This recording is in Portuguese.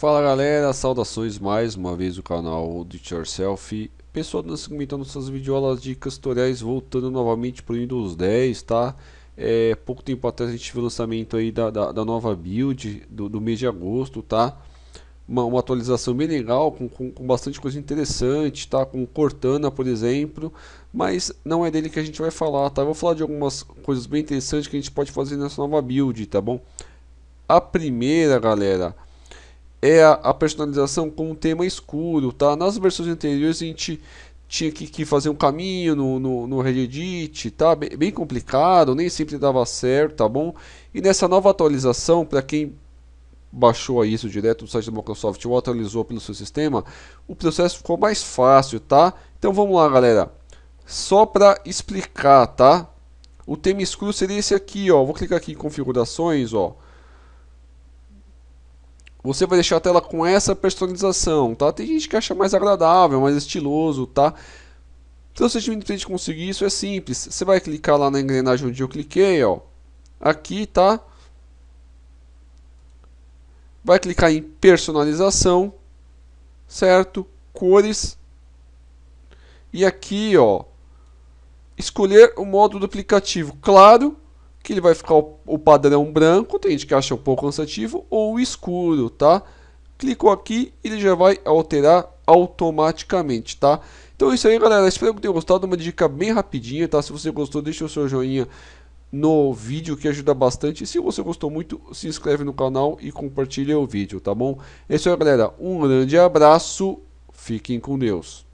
Fala galera, saudações mais uma vez o canal do Yourself. Pessoal, nós comentando nossas videoaulas dicas tutoriais voltando novamente para o Windows 10, tá? É, pouco tempo atrás a gente viu o lançamento aí da, da, da nova build do, do, mês de agosto, tá? Uma, uma atualização bem legal, com, com, com, bastante coisa interessante, tá? Com Cortana, por exemplo, mas não é dele que a gente vai falar, tá? Eu vou falar de algumas coisas bem interessantes que a gente pode fazer nessa nova build, tá bom? A primeira, galera é a, personalização com um tema escuro, tá? Nas versões anteriores a gente tinha que, que fazer um caminho no, no, no Reddit, tá? Bem, bem, complicado, nem sempre dava certo, tá bom? E nessa nova atualização, para quem baixou isso direto do site da Microsoft ou atualizou pelo seu sistema, o processo ficou mais fácil, tá? Então vamos lá, galera. Só para explicar, tá? O tema escuro seria esse aqui, ó. Vou clicar aqui em configurações, ó. Você vai deixar a tela com essa personalização, tá? Tem gente que acha mais agradável, mais estiloso, tá? Então, se a gente conseguir isso, é simples. Você vai clicar lá na engrenagem onde eu cliquei, ó. Aqui, tá? Vai clicar em personalização, certo? Cores. E aqui, ó. Escolher o modo do aplicativo claro que ele vai ficar o, o padrão é branco, tem gente que acha um pouco cansativo, ou escuro, tá? Clicou aqui, ele já vai alterar automaticamente, tá? Então é isso aí, galera. Espero que tenham gostado. Uma dica bem rapidinha, tá? Se você gostou, deixa o seu joinha no vídeo que ajuda bastante. Se você gostou muito, se inscreve no canal e compartilha o vídeo, tá bom? É isso aí, galera. Um grande abraço. Fiquem com Deus.